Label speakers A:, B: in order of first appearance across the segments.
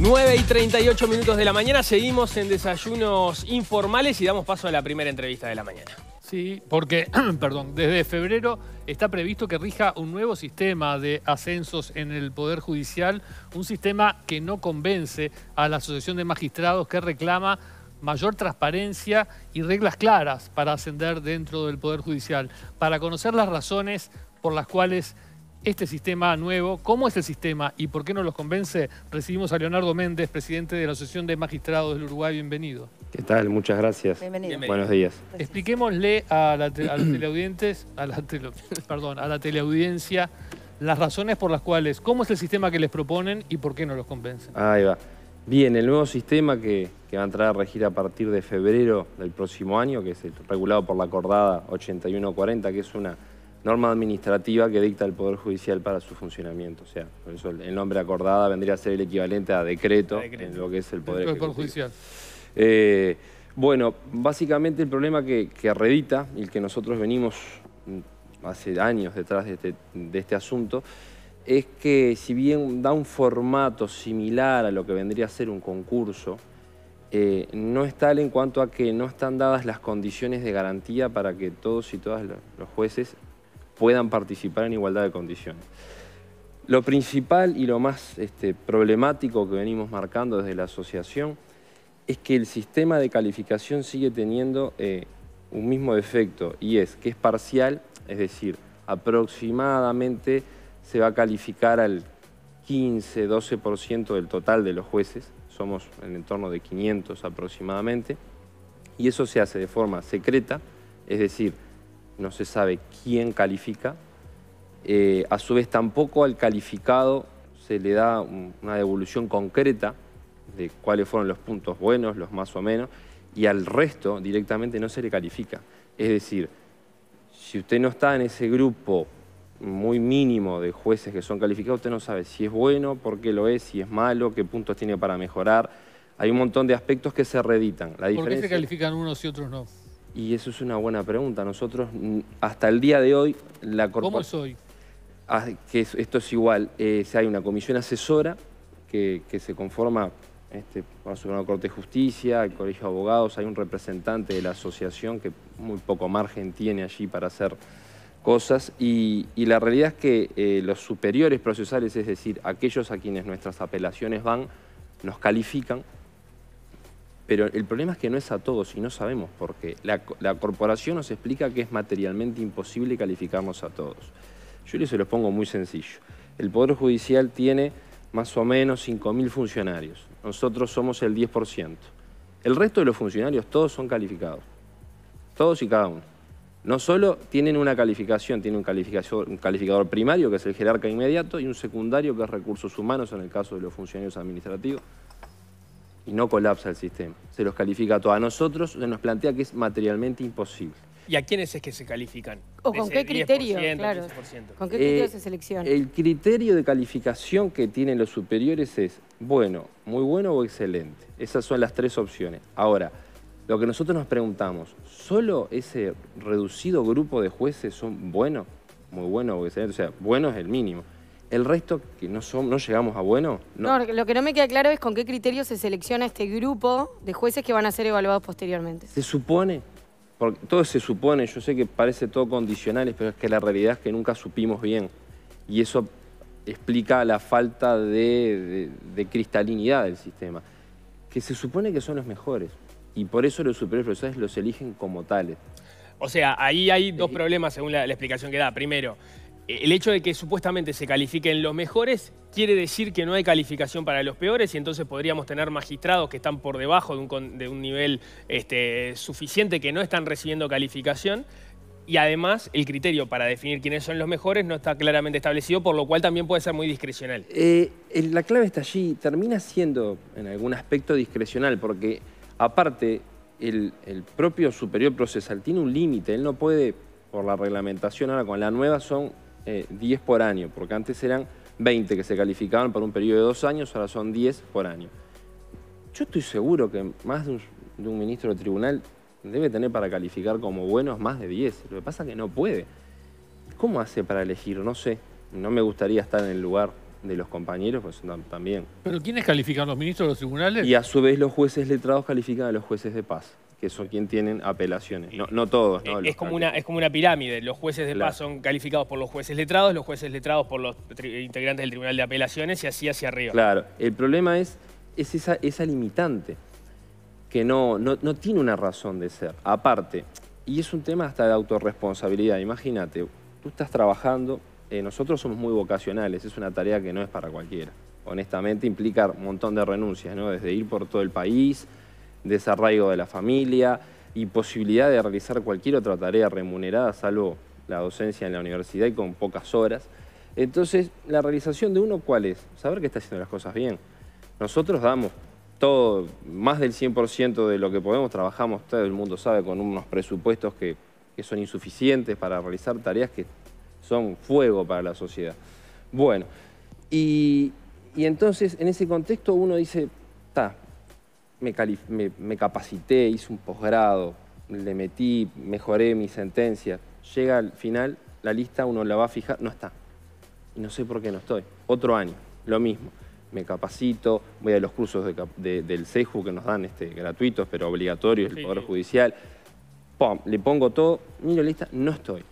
A: 9 y 38 minutos de la mañana, seguimos en desayunos informales y damos paso a la primera entrevista de la
B: mañana. Sí, porque, perdón, desde febrero está previsto que rija un nuevo sistema de ascensos en el Poder Judicial, un sistema que no convence a la Asociación de Magistrados que reclama mayor transparencia y reglas claras para ascender dentro del Poder Judicial. Para conocer las razones por las cuales este sistema nuevo, cómo es el sistema y por qué no los convence, recibimos a Leonardo Méndez, presidente de la Asociación de Magistrados del Uruguay. Bienvenido.
C: ¿Qué tal? Muchas gracias.
B: Bienvenido. Buenos días. Expliquémosle a, la los teleaudientes, perdón, a la teleaudiencia las razones por las cuales, cómo es el sistema que les proponen y por qué no los convence?
C: Ahí va. Bien, el nuevo sistema que, que va a entrar a regir a partir de febrero del próximo año, que es el regulado por la acordada 8140, que es una norma administrativa que dicta el Poder Judicial para su funcionamiento. O sea, por eso el nombre acordada vendría a ser el equivalente a decreto, en lo que es el Poder, Judicial. Eh, bueno, básicamente el problema que, que redita y el que nosotros venimos mm, hace años detrás este, de este, asunto es que si bien da un formato similar a lo que vendría a ser un concurso, eh, no es tal en cuanto a que no están dadas las condiciones de garantía para que todos y todas los jueces puedan participar en igualdad de condiciones. Lo principal y lo más este, problemático que venimos marcando desde la asociación es que el sistema de calificación sigue teniendo eh, un mismo defecto y es que es parcial, es decir, aproximadamente se va a calificar al 15, 12% del total de los jueces, somos en el torno de 500 aproximadamente, y eso se hace de forma secreta, es decir, no se sabe quién califica. Eh, a su vez tampoco al calificado se le da una devolución concreta de cuáles fueron los puntos buenos, los más o menos, y al resto directamente no se le califica. Es decir, si usted no está en ese grupo muy mínimo de jueces que son calificados, usted no sabe si es bueno, por qué lo es, si es malo, qué puntos tiene para mejorar. Hay un montón de aspectos que se reeditan. La ¿Por qué se
B: califican unos y otros no?
C: Y eso es una buena pregunta. Nosotros, mm, hasta el día de hoy, la corporación... ¿Cómo soy? Ah, que esto es igual. Eh, hay una comisión asesora que, se conforma este, por la Corte de Justicia, el Colegio de Abogados, hay un representante de la asociación que muy poco margen tiene allí para hacer cosas y, la realidad es que eh, los superiores procesales, es decir, aquellos a quienes nuestras apelaciones van, nos califican pero el problema es que no es a todos y no sabemos por qué. La, corporación nos explica que es materialmente imposible calificarnos a todos. Yo les los pongo muy sencillo. El Poder Judicial tiene más o menos 5.000 funcionarios. Nosotros somos el 10%. El resto de los funcionarios todos son calificados. Todos y cada uno. No solo tienen una calificación, tienen un calificador primario, que es el jerarca inmediato, y un secundario, que es recursos humanos, en el caso de los funcionarios administrativos y no colapsa el sistema. Se los califica a todos. A nosotros se nos plantea que es materialmente imposible.
A: ¿Y a quiénes es que se califican?
D: ¿O con qué criterio? Claro. ¿Con qué eh, criterio se selecciona? El
C: criterio de calificación que tienen los superiores es bueno, muy bueno o excelente. Esas son las tres opciones. Ahora, lo que nosotros nos preguntamos, ¿solo ese reducido grupo de jueces son buenos? Muy buenos o excelentes. O sea, bueno es el mínimo. El resto que no, llegamos a bueno. No.
D: lo que no me queda claro es con qué criterio se selecciona este grupo de jueces que van a ser evaluados posteriormente.
C: Se supone, porque todo se supone, yo sé que parece todo condicional, pero es que la realidad es que nunca supimos bien. Y eso explica la falta de, cristalinidad del sistema. Que se supone que son los mejores. Y por eso los superiores ¿sabes? los eligen como tales.
A: O sea, ahí hay dos eh, problemas según la explicación que da. Primero, el hecho de que supuestamente se califiquen los mejores quiere decir que no hay calificación para los peores y entonces podríamos tener magistrados que están por debajo de un, nivel este, suficiente que no están recibiendo calificación y además el criterio para definir quiénes son los mejores no está claramente establecido, por lo cual también puede ser muy discrecional. Eh,
C: la clave está allí, termina siendo en algún aspecto discrecional porque aparte el propio superior procesal tiene un límite, él no puede por la reglamentación, ahora con la nueva son 10 eh, por año, porque antes eran 20 que se calificaban para un periodo de dos años, ahora son 10 por año. Yo estoy seguro que más de un, ministro de tribunal debe tener para calificar como buenos más de 10. Lo que pasa es que no puede. ¿Cómo hace para elegir? No sé. No me gustaría estar en el lugar de los compañeros, pues también.
B: ¿Pero quiénes califican? ¿Los ministros de los tribunales? Y a
C: su vez los jueces letrados califican a los jueces de paz que son quien tienen apelaciones. No, todos, eh, Es, como una,
A: es como una pirámide. Los jueces de paz son calificados por los jueces letrados, los jueces letrados por los integrantes del Tribunal de Apelaciones y así hacia arriba. Claro.
C: El problema es, es esa, esa limitante que no, no, tiene una razón de ser. Aparte, y es un tema hasta de autorresponsabilidad. Imagínate, tú estás trabajando, eh, nosotros somos muy vocacionales, es una tarea que no es para cualquiera. Honestamente implica un montón de renuncias, ¿no? Desde ir por todo el país, desarraigo de la familia y posibilidad de realizar cualquier otra tarea remunerada, salvo la docencia en la universidad y con pocas horas. Entonces, la realización de uno, ¿cuál es? Saber que está haciendo las cosas bien. Nosotros damos todo, más del 100% de lo que podemos, trabajamos, todo el mundo sabe, con unos presupuestos que, son insuficientes para realizar tareas que son fuego para la sociedad. Bueno, y, y entonces en ese contexto uno dice, está, me, capacité, hice un posgrado, le metí, mejoré mi sentencia. Llega al final, la lista uno la va a fijar, no está. Y no sé por qué no estoy. Otro año, lo mismo. Me capacito, voy a los cursos del CEJU que nos dan este, gratuitos, pero obligatorios, el Poder Judicial. Pum, le pongo todo, miro lista, no estoy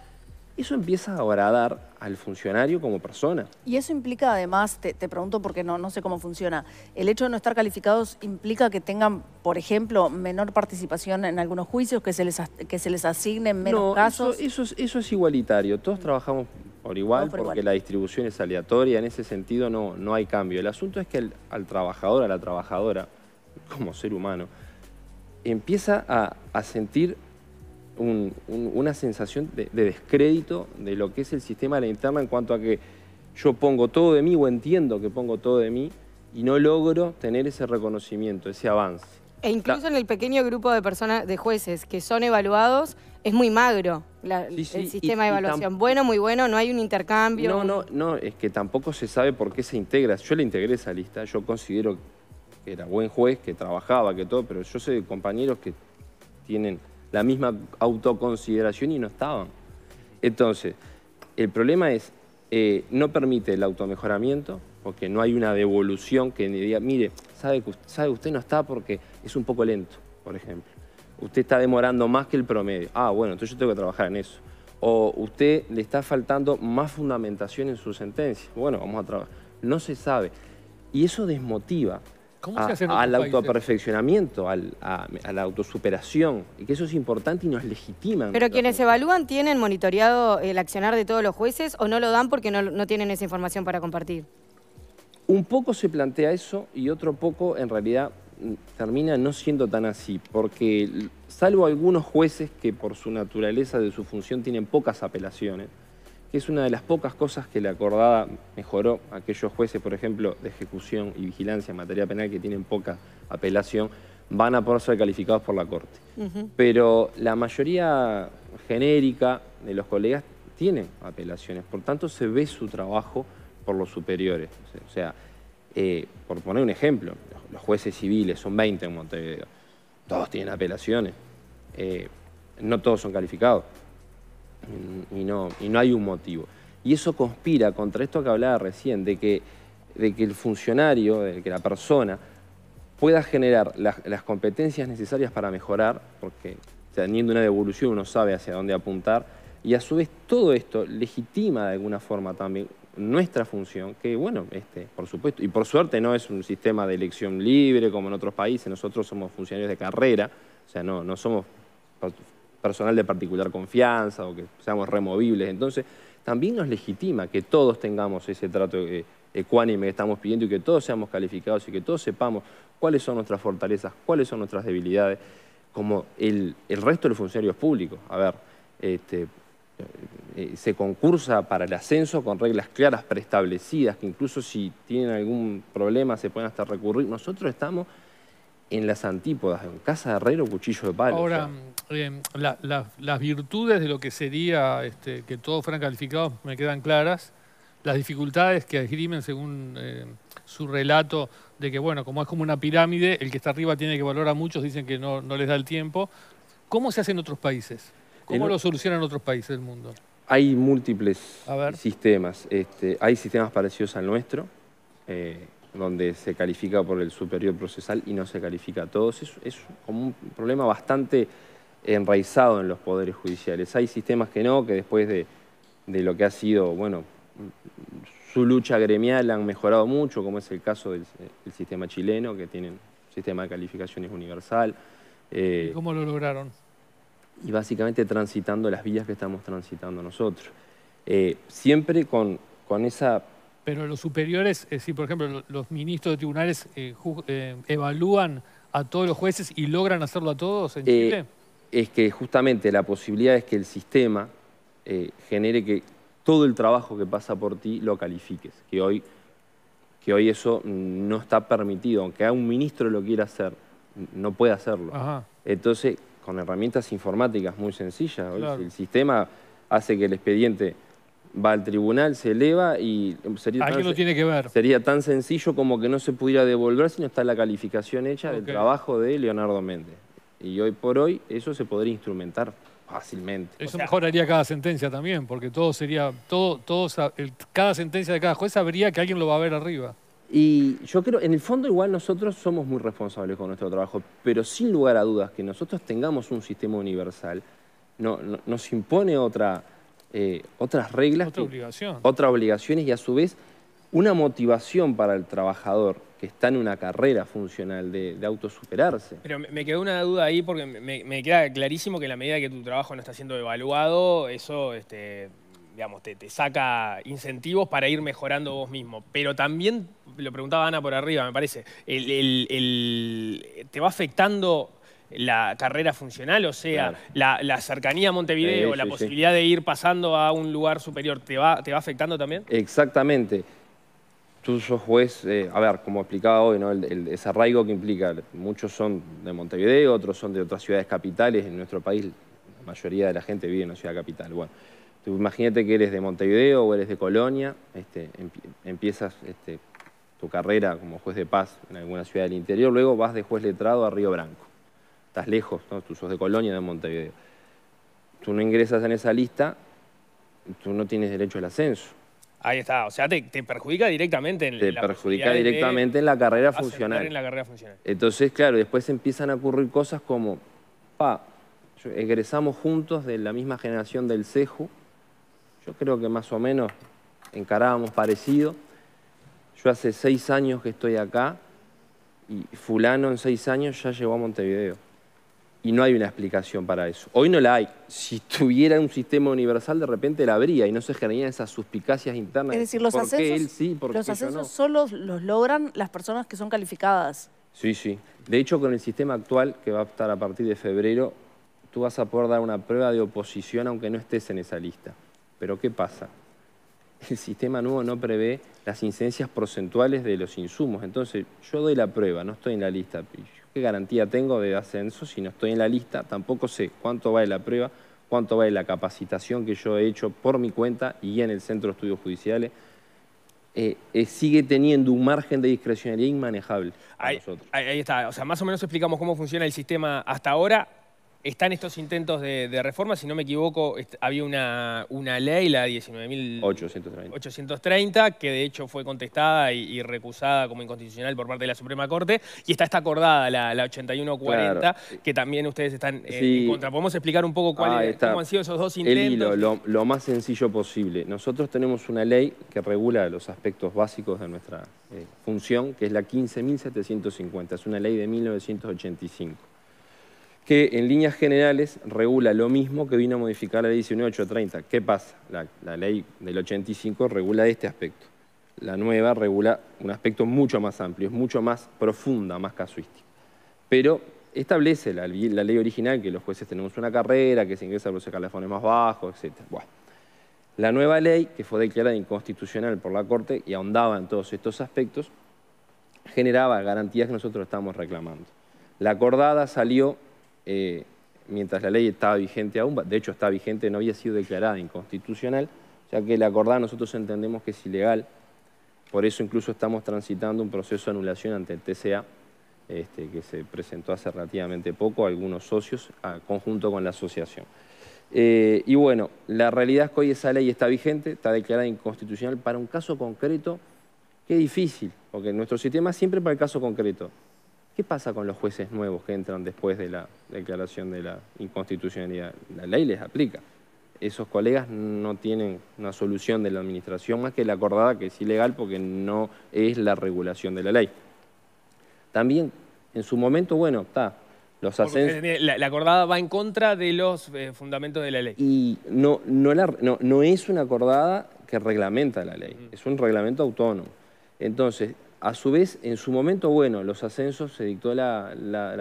C: eso empieza a agradar al funcionario como persona.
E: Y eso implica además, te, pregunto porque no, no sé cómo funciona, el hecho de no estar calificados implica que tengan, por ejemplo, menor participación en algunos juicios, que se les, que se les asignen menos casos.
C: Eso, eso, es, igualitario, todos mm. trabajamos por igual porque la distribución es aleatoria, en ese sentido no, no hay cambio. El asunto es que al trabajador, a la trabajadora, como ser humano, empieza a sentir una sensación de, descrédito de lo que es el sistema de la interna en cuanto a que yo pongo todo de mí o entiendo que pongo todo de mí y no logro tener ese reconocimiento, ese avance.
D: E incluso en el pequeño grupo de personas, de jueces que son evaluados, es muy magro el sistema de evaluación. Bueno, muy bueno, no hay un intercambio. No, no,
C: no, es que tampoco se sabe por qué se integra. Yo le integré esa lista, yo considero que era buen juez, que trabajaba, que todo, pero yo sé de compañeros que tienen la misma autoconsideración y no estaban. Entonces, el problema es, eh, no permite el automejoramiento, porque no hay una devolución que diga, mire, sabe que sabe usted no está porque es un poco lento, por ejemplo. Usted está demorando más que el promedio. Ah, bueno, entonces yo tengo que trabajar en eso. O usted le está faltando más fundamentación en su sentencia. Bueno, vamos a trabajar. No se sabe. Y eso desmotiva ¿Cómo se hace al autoaperfeccionamiento, al, a, a, la autosuperación, y que eso es importante y nos legitima. Pero quienes
D: evalúan tienen monitoreado el accionar de todos los jueces o no lo dan porque no tienen esa información para compartir.
C: Un poco se plantea eso y otro poco en realidad termina no siendo tan así, porque salvo algunos jueces que por su naturaleza de su función tienen pocas apelaciones, que es una de las pocas cosas que la acordada mejoró aquellos jueces, por ejemplo, de ejecución y vigilancia en materia penal que tienen poca apelación, van a poder ser calificados por la Corte. Pero la mayoría genérica de los colegas tienen apelaciones, por tanto se ve su trabajo por los superiores. O sea, eh, por poner un ejemplo, los jueces civiles son 20 en Montevideo, todos tienen apelaciones, eh, no todos son calificados y no, y no hay un motivo. Y eso conspira contra esto que hablaba recién, de que, de que el funcionario, de que la persona pueda generar las, competencias necesarias para mejorar, porque teniendo una devolución uno sabe hacia dónde apuntar, y a su vez todo esto legitima de alguna forma también nuestra función, que bueno, este, por supuesto, y por suerte no es un sistema de elección libre como en otros países, nosotros somos funcionarios de carrera, o sea, no, no somos personal de particular confianza o que seamos removibles. Entonces, también nos legitima que todos tengamos ese trato eh, ecuánime que estamos pidiendo y que todos seamos calificados y que todos sepamos cuáles son nuestras fortalezas, cuáles son nuestras debilidades, como el, resto de los funcionarios públicos. A ver, este, eh, se concursa para el ascenso con reglas claras, preestablecidas, que incluso si tienen algún problema se pueden hasta recurrir. Nosotros estamos en las antípodas, en casa de herrero, cuchillo de palo. Ahora,
B: mm, eh, las virtudes de lo que sería este, que todos fueran calificados me quedan claras. Las dificultades que esgrimen según eh, su relato de que, bueno, como es como una pirámide, el que está arriba tiene que valorar a muchos, dicen que no, les da el tiempo. ¿Cómo se hace en otros países? ¿Cómo lo solucionan otros países del mundo?
C: Hay múltiples sistemas. Este, hay sistemas parecidos al nuestro. Eh, donde se califica por el superior procesal y no se califica a todos. Es, es como un problema bastante enraizado en los poderes judiciales. Hay sistemas que no, que después de, lo que ha sido, bueno, su lucha gremial han mejorado mucho, como es el caso del sistema chileno, que tiene un sistema de calificaciones universal. Eh,
B: cómo lo lograron?
C: Y básicamente transitando las vías que estamos transitando nosotros. Eh, siempre con, con esa
B: pero los superiores, eh, si por ejemplo los ministros de tribunales eh, eh, evalúan a todos los jueces y logran hacerlo a todos en Chile.
C: Es que justamente la posibilidad es que el sistema genere que todo el trabajo que pasa por ti lo califiques, que hoy, que hoy eso no está permitido, aunque un ministro lo quiera hacer, no puede hacerlo. Entonces, con herramientas informáticas muy sencillas, el sistema hace que el expediente va al tribunal, se eleva y... Um, sería tiene que ver. Sería tan sencillo como que no se pudiera devolver si no está la calificación hecha del trabajo de Leonardo Méndez. Y hoy por hoy eso se podría instrumentar fácilmente.
B: Eso mejoraría cada sentencia también, porque todo sería, todo, cada sentencia de cada juez sabría que alguien lo va a ver arriba.
C: Y yo creo, en el fondo igual nosotros somos muy responsables con nuestro trabajo, pero sin lugar a dudas que nosotros tengamos un sistema universal no, nos impone otra, eh, otras reglas. Otra obligaciones obligación. y a su vez una motivación para el trabajador que está en una carrera funcional de, autosuperarse.
A: Pero me quedó una duda ahí porque me, queda clarísimo que en la medida que tu trabajo no está siendo evaluado, eso este, te, saca incentivos para ir mejorando vos mismo. Pero también, lo preguntaba Ana por arriba, me parece, te va afectando la carrera funcional, o sea, la, cercanía a Montevideo, la posibilidad de ir pasando a un lugar superior, ¿te va, te va afectando también?
C: Exactamente. Tú sos juez, eh, a ver, como explicaba hoy, ¿no? el, desarraigo que implica, muchos son de Montevideo, otros son de otras ciudades capitales, en nuestro país la mayoría de la gente vive en la ciudad capital. Bueno, imagínate que eres de Montevideo o eres de Colonia, este, empiezas este, tu carrera como juez de paz en alguna ciudad del interior, luego vas de juez letrado a Río Branco estás lejos, tú sos de Colonia, de Montevideo. Tú no ingresas en esa lista, tú no tienes derecho al ascenso.
A: Ahí está, o sea, te, perjudica directamente en te la perjudica directamente en
C: la carrera funcional. En la carrera funcional. Entonces, claro, después empiezan a ocurrir cosas como, pa, egresamos juntos de la misma generación del CEJU, yo creo que más o menos encarábamos parecido. Yo hace seis años que estoy acá y fulano en seis años ya llegó a Montevideo y no hay una explicación para eso. Hoy no la hay. Si tuviera un sistema universal, de repente la habría y no se generarían esas suspicacias internas. Es decir, los ¿Por los
E: solo los logran las personas que son calificadas.
C: Sí, sí. De hecho, con el sistema actual, que va a estar a partir de febrero, tú vas a poder dar una prueba de oposición aunque no estés en esa lista. Pero ¿qué pasa? El sistema nuevo no prevé las incidencias porcentuales de los insumos. Entonces, yo doy la prueba, no estoy en la lista ¿Qué garantía tengo de ascenso si no estoy en la lista? Tampoco sé cuánto vale la prueba, cuánto vale la capacitación que yo he hecho por mi cuenta y en el Centro de Estudios Judiciales. Eh, eh, sigue teniendo un margen de discrecionalidad inmanejable.
A: Ahí, ahí está, o sea, más o menos explicamos cómo funciona el sistema hasta ahora están estos intentos de, reforma, si no me equivoco, había una, una ley, la
C: 19.830,
A: que de hecho fue contestada y, recusada como inconstitucional por parte de la Suprema Corte, y está esta acordada, la, 8140, que también ustedes están en contra. ¿Podemos explicar un poco cómo han sido esos dos intentos? El
C: lo, más sencillo posible. Nosotros tenemos una ley que regula los aspectos básicos de nuestra eh, función, que es la 15.750, es una ley de 1985 que en líneas generales regula lo mismo que vino a modificar la ley 19830. ¿Qué pasa? La, ley del 85 regula este aspecto. La nueva regula un aspecto mucho más amplio, es mucho más profunda, más casuística. Pero establece la, ley original que los jueces tenemos una carrera, que se ingresa a los escalafones más bajos, etc. Bueno, la nueva ley, que fue declarada inconstitucional por la Corte y ahondaba en todos estos aspectos, generaba garantías que nosotros estamos reclamando. La acordada salió eh, mientras la ley estaba vigente aún, de hecho está vigente, no había sido declarada inconstitucional, ya que la acordada nosotros entendemos que es ilegal, por eso incluso estamos transitando un proceso de anulación ante el TCA, este, que se presentó hace relativamente poco algunos socios, a, conjunto con la asociación. Eh, y bueno, la realidad es que hoy esa ley está vigente, está declarada inconstitucional para un caso concreto, que es difícil, porque nuestro sistema es siempre para el caso concreto. ¿Qué pasa con los jueces nuevos que entran después de la declaración de la inconstitucionalidad? La ley les aplica. Esos colegas no tienen una solución de la administración más que la acordada, que es ilegal porque no es la regulación de la ley. También, en su momento, bueno, está, los la,
A: acordada va en contra de los eh, fundamentos de la ley.
C: Y no, es una acordada que reglamenta la ley, es un reglamento autónomo. Entonces, a su vez, en su momento, bueno, los ascensos se dictó la,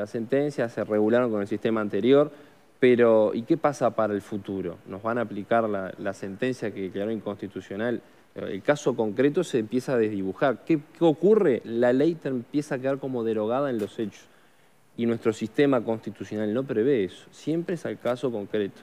C: sentencia, se regularon con el sistema anterior, pero ¿y qué pasa para el futuro? ¿Nos van a aplicar la, sentencia que declaró inconstitucional? Eh, el caso concreto se empieza a desdibujar. ¿Qué, ocurre? La ley empieza a quedar como derogada en los hechos. Y nuestro sistema constitucional no prevé eso. Siempre es al caso concreto.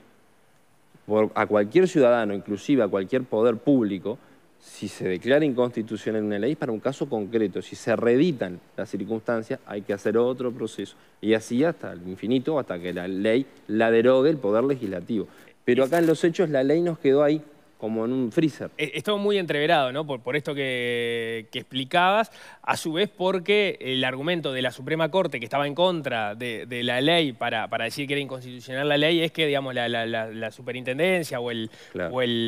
C: a cualquier ciudadano, inclusive a cualquier poder público, si se declara inconstitucional una ley para un caso concreto, si se reeditan las circunstancias, hay que hacer otro proceso. Y así hasta el infinito, hasta que la ley la derogue el Poder Legislativo. Pero acá en los hechos la ley nos quedó ahí como en un freezer.
A: Eh, Estuvo muy entreverado, ¿no? Por, por esto que, explicabas, a su vez porque el argumento de la Suprema Corte que estaba en contra de, la ley para, decir que era inconstitucional la ley es que, digamos, la, superintendencia o el,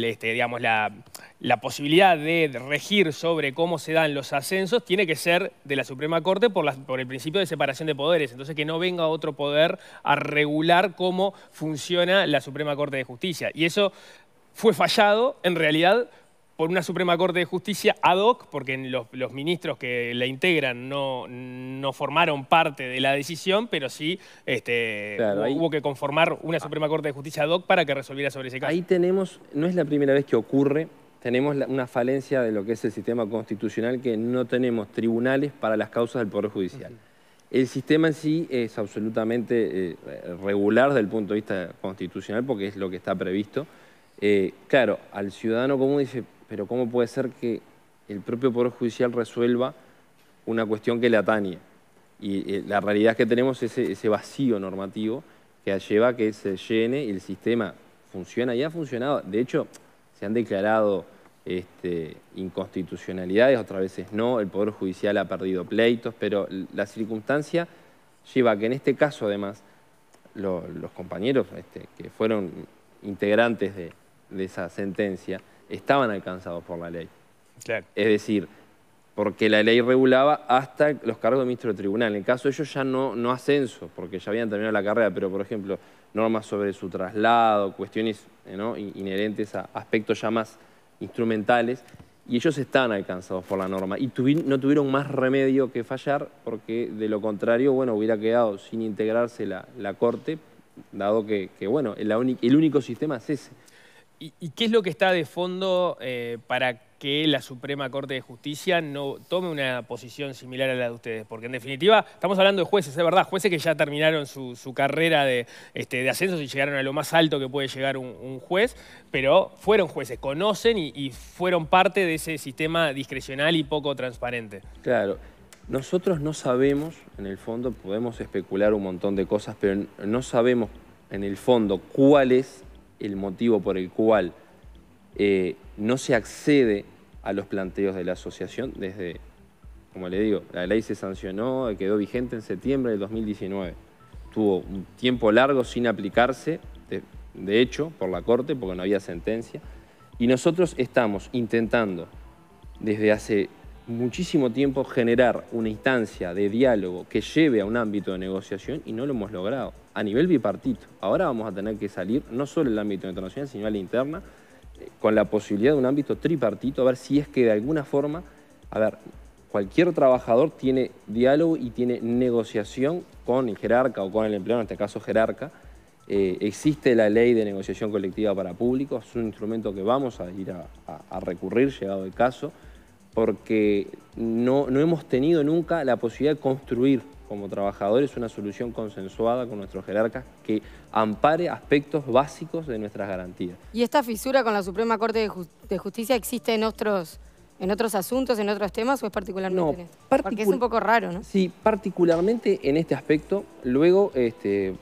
A: este, digamos, la, posibilidad de regir sobre cómo se dan los ascensos tiene que ser de la Suprema Corte por, por el principio de separación de poderes. Entonces, que no venga otro poder a regular cómo funciona la Suprema Corte de Justicia. Y eso fue fallado, en realidad, por una Suprema Corte de Justicia ad hoc, porque los, ministros que la integran no, formaron parte de la decisión, pero sí este, hubo que conformar una Suprema Corte de Justicia ad hoc para que resolviera sobre ese caso.
C: Ahí tenemos, no es la primera vez que ocurre, tenemos una falencia de lo que es el sistema constitucional, que no tenemos tribunales para las causas del Poder Judicial. El sistema en sí es absolutamente eh, regular desde el punto de vista constitucional, porque es lo que está previsto eh, claro, al ciudadano común dice, pero ¿cómo puede ser que el propio Poder Judicial resuelva una cuestión que le atañe? Y eh, la realidad que tenemos ese, ese vacío normativo que lleva a que se llene y el sistema funciona y ha funcionado. De hecho, se han declarado este, inconstitucionalidades, otras veces no, el Poder Judicial ha perdido pleitos, pero la circunstancia lleva a que en este caso, además, los compañeros este, que fueron integrantes de, de esa sentencia estaban alcanzados por la ley. Es decir, porque la ley regulaba hasta los cargos de ministro de tribunal. En el caso de ellos ya no, no ascenso, porque ya habían terminado la carrera, pero por ejemplo, normas sobre su traslado, cuestiones eh, inherentes a aspectos ya más instrumentales, y ellos están alcanzados por la norma. Y no tuvieron más remedio que fallar, porque de lo contrario, bueno, hubiera quedado sin integrarse la, Corte, dado que, bueno, el, el único sistema es ese. ¿Y, qué es lo que está
A: de fondo eh, para que la Suprema Corte de Justicia no tome una posición similar a la de ustedes? Porque en definitiva estamos hablando de jueces, es verdad, jueces que ya terminaron su, carrera este, de, ascensos y llegaron a lo más alto que puede llegar un, juez, pero fueron jueces, conocen y, y, fueron parte de ese sistema discrecional y poco transparente.
C: Claro. Nosotros no sabemos, en el fondo podemos especular un montón de cosas, pero no sabemos en el fondo cuál es el motivo por el cual eh, no se accede a los planteos de la asociación desde, como le digo, la ley se sancionó, quedó vigente en septiembre del 2019. Tuvo un tiempo largo sin aplicarse, de hecho, por la Corte, porque no había sentencia. Y nosotros estamos intentando, desde hace muchísimo tiempo generar una instancia de diálogo que lleve a un ámbito de negociación y no lo hemos logrado a nivel bipartito. Ahora vamos a tener que salir no solo en el ámbito internacional, sino en la interna, eh, con la posibilidad de un ámbito tripartito, a ver si es que de alguna forma, a ver, cualquier trabajador tiene diálogo y tiene negociación con el jerarca o con el empleado, en este caso jerarca. Eh, existe la ley de negociación colectiva para públicos, es un instrumento que vamos a ir a, recurrir, llegado el caso, porque no, no hemos tenido nunca la posibilidad de construir como trabajadores una solución consensuada con nuestros jerarcas que ampare aspectos básicos de nuestras garantías.
D: ¿Y esta fisura con la Suprema Corte de, Justicia existe en otros, en otros asuntos, en otros temas o es particularmente no, este? Porque es un poco raro, ¿no?
C: Sí, particularmente en este aspecto. Luego, este,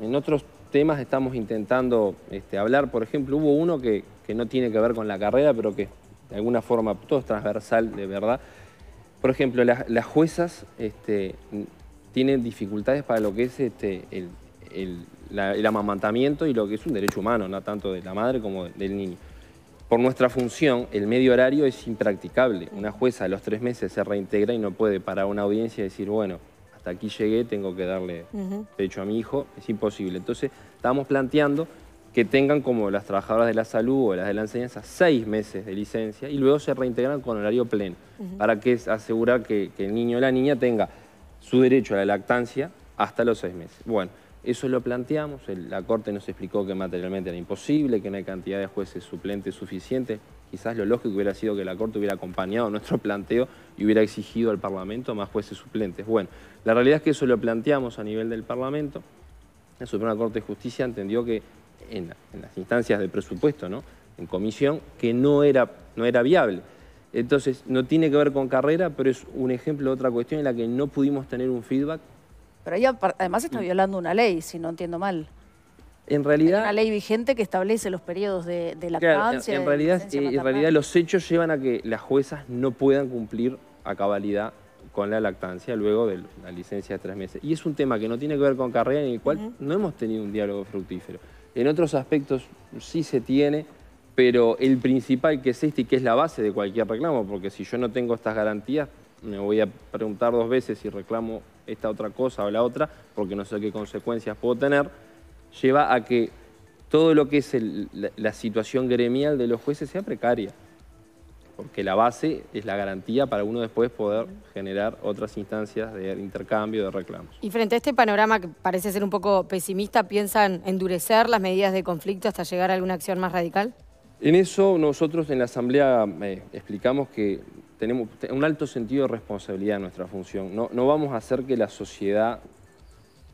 C: en otros temas estamos intentando este, hablar. Por ejemplo, hubo uno que, no tiene que ver con la carrera, pero que de alguna forma todo es transversal, de verdad. Por ejemplo, las, juezas este, tienen dificultades para lo que es este, el, amamantamiento y lo que es un derecho humano, no tanto de la madre como del niño. Por nuestra función, el medio horario es impracticable. Una jueza a los tres meses se reintegra y no puede para una audiencia decir, bueno, hasta aquí llegué, tengo que darle pecho a mi hijo. Es imposible. Entonces, estamos planteando que tengan como las trabajadoras de la salud o las de la enseñanza seis meses de licencia y luego se reintegran con horario pleno para que asegurar que el niño o la niña tenga su derecho a la lactancia hasta los seis meses. Bueno, eso lo planteamos, la Corte nos explicó que materialmente era imposible, que no hay cantidad de jueces suplentes suficiente. Quizás lo lógico hubiera sido que la Corte hubiera acompañado nuestro planteo y hubiera exigido al Parlamento más jueces suplentes. Bueno, la realidad es que eso lo planteamos a nivel del Parlamento. La Suprema Corte de Justicia entendió que en, las instancias de presupuesto, ¿no? en comisión, que no era, no era viable. Entonces, no tiene que ver con carrera, pero es un ejemplo de otra cuestión en la que no pudimos tener un feedback.
E: Pero ella además está mm. violando una ley, si no entiendo mal. En realidad... Hay una ley vigente que establece los periodos de, lactancia. en, eh, realidad,
C: los hechos llevan a que las juezas no puedan cumplir a cabalidad con la lactancia luego de la licencia de tres meses. Y es un tema que no tiene que ver con carrera en el cual no hemos tenido un diálogo fructífero. En otros aspectos sí se tiene, pero el principal que es este y que es la base de cualquier reclamo, porque si yo no tengo estas garantías, me voy a preguntar dos veces si reclamo esta otra cosa o la otra, porque no sé qué consecuencias puedo tener, lleva a que todo lo que es la, situación gremial de los jueces sea precaria, porque la base es la garantía para uno después poder generar otras instancias de intercambio, de reclamos.
D: Y frente a este panorama que parece ser un poco pesimista, ¿piensan endurecer las medidas de conflicto hasta llegar a alguna acción más radical?
C: En eso nosotros en la Asamblea eh, explicamos que tenemos un alto sentido de responsabilidad en nuestra función. No, vamos a hacer que la sociedad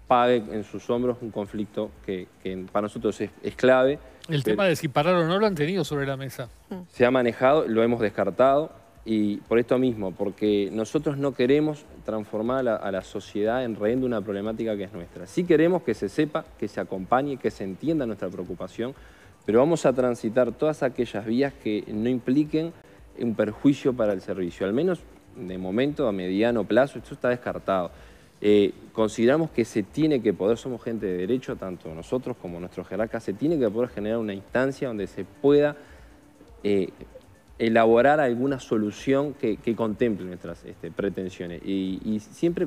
C: pague en sus hombros un conflicto que, para nosotros es, clave.
B: El tema de si parar o no lo han tenido sobre la mesa.
C: Se ha manejado, lo hemos descartado y por esto mismo, porque nosotros no queremos transformar a la, sociedad en rehén de una problemática que es nuestra. Sí queremos que se sepa, que se acompañe, que se entienda nuestra preocupación, pero vamos a transitar todas aquellas vías que no impliquen un perjuicio para el servicio, al menos de momento a mediano plazo, esto está descartado. Eh, consideramos que se tiene que poder, somos gente de derecho, tanto nosotros como nuestros jerarcas, se tiene que poder generar una instancia donde se pueda eh, elaborar alguna solución que, contemple nuestras este, pretensiones. Y, siempre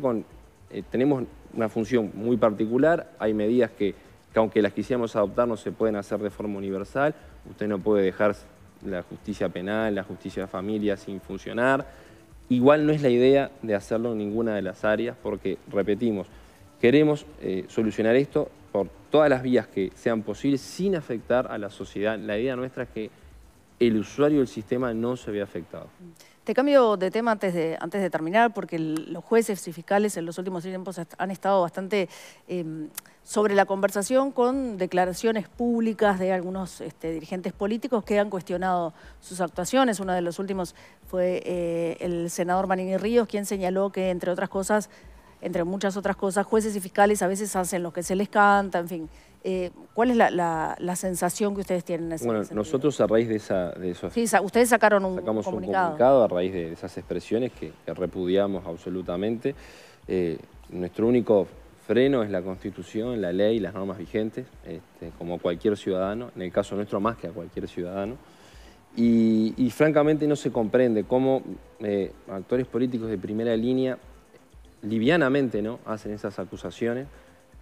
C: eh, tenemos una función muy particular, hay medidas que aunque las quisiéramos adoptar no se pueden hacer de forma universal, usted no puede dejar la justicia penal, la justicia de familia sin funcionar. Igual no es la idea de hacerlo en ninguna de las áreas porque, repetimos, queremos eh, solucionar esto por todas las vías que sean posibles sin afectar a la sociedad. La idea nuestra es que el usuario del sistema no se vea afectado.
E: Te cambio de tema antes de, terminar, porque los jueces y fiscales en los últimos tiempos han estado bastante em, sobre la conversación con declaraciones públicas de algunos este, dirigentes políticos que han cuestionado sus actuaciones. Uno de los últimos fue eh, el senador Manini Ríos, quien señaló que, entre otras cosas, entre muchas otras cosas, jueces y fiscales a veces hacen lo que se les canta, en fin, eh, ¿Cuál es la, sensación que ustedes tienen? En ese bueno,
C: nosotros a raíz de, esa, Sí,
E: ustedes sacaron un sacamos un comunicado
C: a raíz de esas expresiones que, repudiamos absolutamente. Eh, nuestro único freno es la Constitución, la ley, las normas vigentes, este, como cualquier ciudadano, en el caso nuestro más que a cualquier ciudadano. Y, francamente no se comprende cómo eh, actores políticos de primera línea livianamente ¿no? hacen esas acusaciones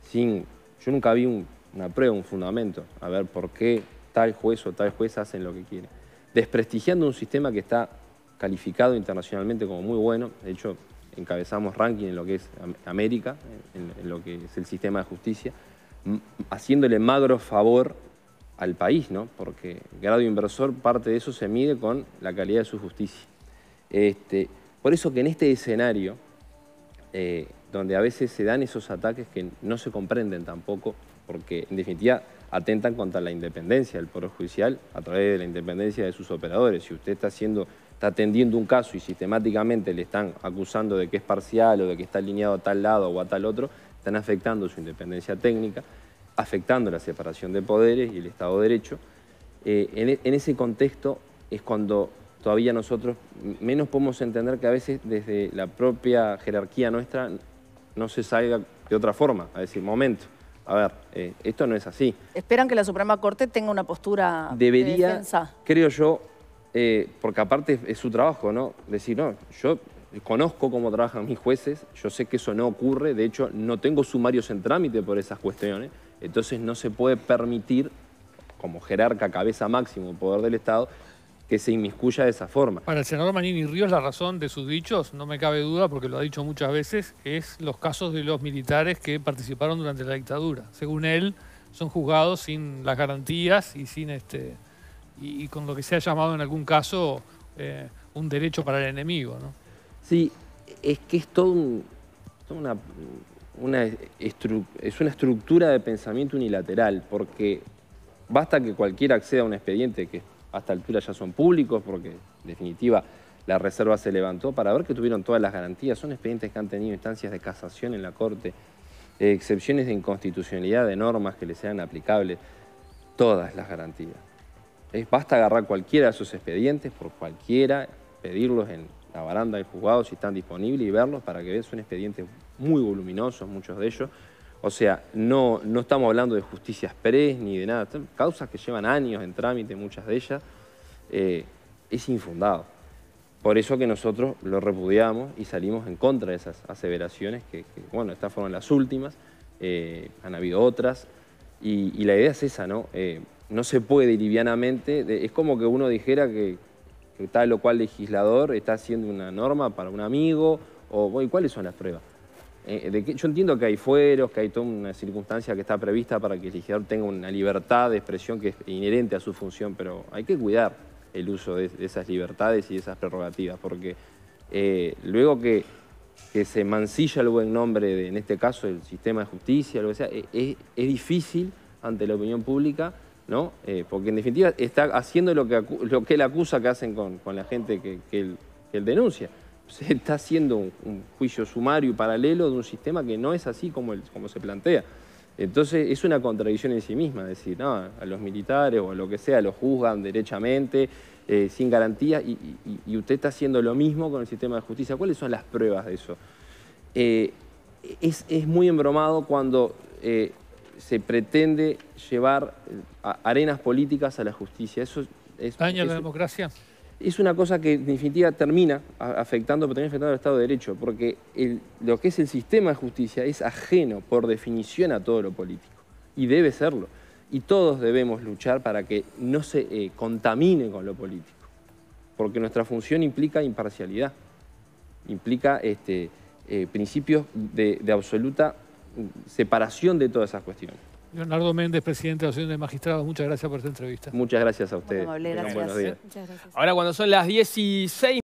C: sin... Yo nunca vi un una prueba, un fundamento, a ver por qué tal juez o tal juez hacen lo que quieren, Desprestigiando un sistema que está calificado internacionalmente como muy bueno, de hecho encabezamos ranking en lo que es América, en, lo que es el sistema de justicia, haciéndole magro favor al país, ¿no? porque grado inversor, parte de eso se mide con la calidad de su justicia. Este, por eso que en este escenario, eh, donde a veces se dan esos ataques que no se comprenden tampoco, porque en definitiva atentan contra la independencia del Poder Judicial a través de la independencia de sus operadores. Si usted está está atendiendo un caso y sistemáticamente le están acusando de que es parcial o de que está alineado a tal lado o a tal otro, están afectando su independencia técnica, afectando la separación de poderes y el Estado de Derecho. Eh, en, e, en ese contexto es cuando todavía nosotros menos podemos entender que a veces desde la propia jerarquía nuestra no se salga de otra forma, a decir, momento a ver, eh, esto no es así.
E: ¿Esperan que la Suprema Corte tenga una postura Debería, de defensa?
C: creo yo, eh, porque aparte es su trabajo, ¿no? Decir, no, yo conozco cómo trabajan mis jueces, yo sé que eso no ocurre, de hecho no tengo sumarios en trámite por esas cuestiones, entonces no se puede permitir, como jerarca, cabeza máximo, poder del Estado, que se inmiscuya de esa forma.
B: Para el senador Manini Ríos, la razón de sus dichos, no me cabe duda, porque lo ha dicho muchas veces, es los casos de los militares que participaron durante la dictadura. Según él, son juzgados sin las garantías y sin este y, con lo que se ha llamado en algún caso eh, un derecho para el enemigo, Sí, es que
C: es todo toda una, es una estructura de pensamiento unilateral, porque basta que cualquiera acceda a un expediente que a esta altura ya son públicos, porque en definitiva la reserva se levantó, para ver que tuvieron todas las garantías. Son expedientes que han tenido instancias de casación en la Corte, eh, excepciones de inconstitucionalidad de normas que le sean aplicables, todas las garantías. basta agarrar cualquiera de esos expedientes, por cualquiera, pedirlos en la baranda del juzgado si están disponibles y verlos para que vean son expedientes muy voluminosos, muchos de ellos, o sea, no, no estamos hablando de justicia pres, ni de nada. Causas que llevan años en trámite, muchas de ellas, eh, es infundado. Por eso que nosotros lo repudiamos y salimos en contra de esas aseveraciones, que, bueno, estas fueron las últimas, eh, han habido otras, y, la idea es esa, ¿no? Eh, no se puede livianamente, es como que uno dijera que, tal o cual legislador está haciendo una norma para un amigo, o, ¿y cuáles son las pruebas? Eh, yo entiendo que hay fueros, que hay toda una circunstancia que está prevista para que el legislador tenga una libertad de expresión que es inherente a su función, pero hay que cuidar el uso de, esas libertades y esas prerrogativas, porque eh, luego que, se mancilla el buen nombre, en este caso, del sistema de justicia, lo sea, eh, es, difícil ante la opinión pública, porque en definitiva está haciendo lo que, él acusa que hacen con, la gente que él denuncia se está haciendo un, juicio sumario y paralelo de un sistema que no es así como, como se plantea. Entonces es una contradicción en sí misma, decir, no, a los militares o a lo que sea los juzgan derechamente, eh, sin garantía, y, usted está haciendo lo mismo con el sistema de justicia. ¿Cuáles son las pruebas de eso? Eh, es, muy embromado cuando eh, se pretende llevar arenas políticas a la justicia. Eso es, ¿Daña la democracia? es una cosa que en definitiva termina afectando, pero también afectando al Estado de Derecho, porque lo que es el sistema de justicia es ajeno por definición a todo lo político, y debe serlo. Y todos debemos luchar para que no se eh, contamine con lo político, porque nuestra función implica imparcialidad, implica este, eh, principios de absoluta separación de todas esas cuestiones.
B: Leonardo Méndez, presidente de la Asociación de Magistrados, muchas gracias por esta entrevista. Muchas gracias a ustedes. Ahora cuando son las 16...